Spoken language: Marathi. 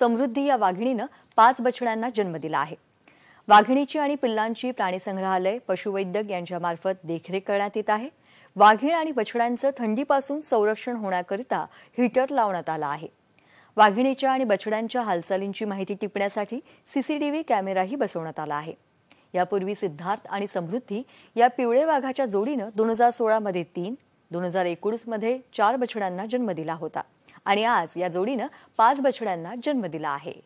समृद्धी या वाघिणीनं पाच बछड्यांना जन्म दिला आहे वाघिणीची आणि पिल्लांची प्राणीसंग्रहालय पशुवैद्यक यांच्यामार्फत देखरेख करण्यात येत आहे वाघीण आणि बछड्यांचं थंडीपासून संरक्षण होण्याकरिता हीटर लावण्यात आला आहे वाघिणीच्या आणि बछड्यांच्या हालचालींची माहिती टिपण्यासाठी सीसीटीव्ही कॅमेराही बसवण्यात आला आहे यापूर्वी सिद्धार्थ आणि समृद्धी या पिवळे वाघाच्या जोडीनं दोन हजार सोळामध्ये तीन दोन हजार एकोणीसमध्ये चार बछड्यांना जन्म दिला होता आणि आज या जोडीनं पाच बछड्यांना जन्म दिला आहे